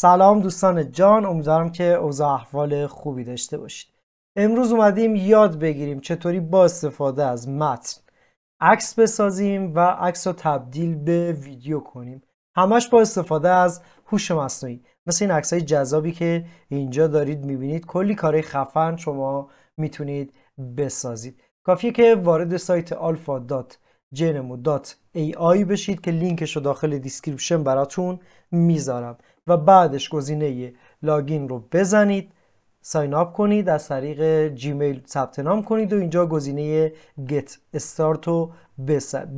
سلام دوستان جان امیدوارم که اوضاع احوال خوبی داشته باشید امروز اومدیم یاد بگیریم چطوری با استفاده از متن عکس بسازیم و عکس رو تبدیل به ویدیو کنیم همش با استفاده از هوش مصنوعی مثل این عکس های جذابی که اینجا دارید میبینید کلی کار خفن شما میتونید بسازید کافیه که وارد سایت alpha.com آی بشید که لینکش رو داخل دیسکریپشن براتون میذارم و بعدش گزینه لاگین رو بزنید ساین اپ کنید از طریق جیمیل ثبت نام کنید و اینجا گزینه گت استارت رو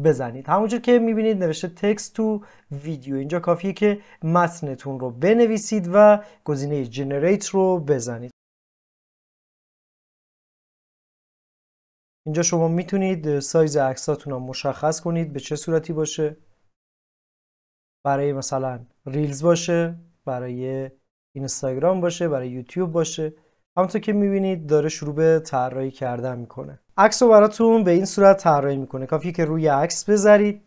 بزنید همونجور که میبینید نوشته تکست تو ویدیو اینجا کافیه که متنتون رو بنویسید و گزینه جنریت رو بزنید اینجا شما میتونید سایز عکساتون رو مشخص کنید به چه صورتی باشه برای مثلا ریلز باشه برای اینستاگرام باشه برای یوتیوب باشه همونطور که میبینید داره شروع به طراحی کردن میکنه عکس رو براتون به این صورت طراحی میکنه کافیه که روی عکس بذارید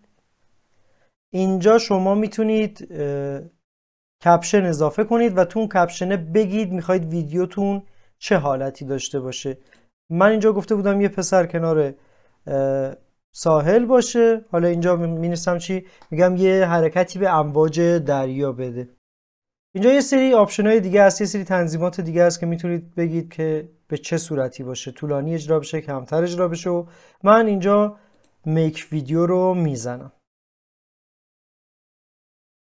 اینجا شما میتونید کپشن اضافه کنید و تو اون کپشنه بگید میخواید ویدیوتون چه حالتی داشته باشه من اینجا گفته بودم یه پسر کنار ساحل باشه حالا اینجا می چی میگم یه حرکتی به امواج دریا بده اینجا یه سری آپشن های دیگه هست یه سری تنظیمات دیگه هست که میتونید بگید که به چه صورتی باشه طولانی اجرا بشه کمتر اجرا بشه و من اینجا میک ویدیو رو میزنم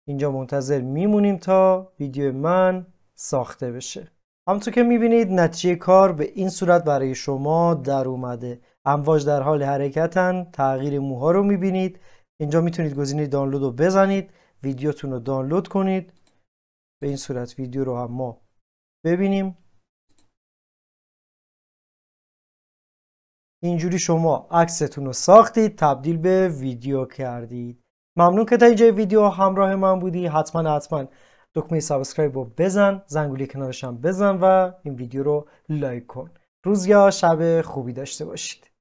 اینجا منتظر میمونیم تا ویدیو من ساخته بشه همچون که میبینید نتیجه کار به این صورت برای شما در اومده امواج در حال حرکتن تغییر موها رو میبینید اینجا میتونید گزینه دانلود رو بزنید ویدیوتون رو دانلود کنید به این صورت ویدیو رو هم ما ببینیم اینجوری شما عکستون رو ساختید تبدیل به ویدیو کردید ممنون که تا اینجای ویدیو همراه من بودی حتما حتما دکمه سابسکرایب رو بزن زنگولی کنارش هم بزن و این ویدیو رو لایک کن روز یا شب خوبی داشته باشید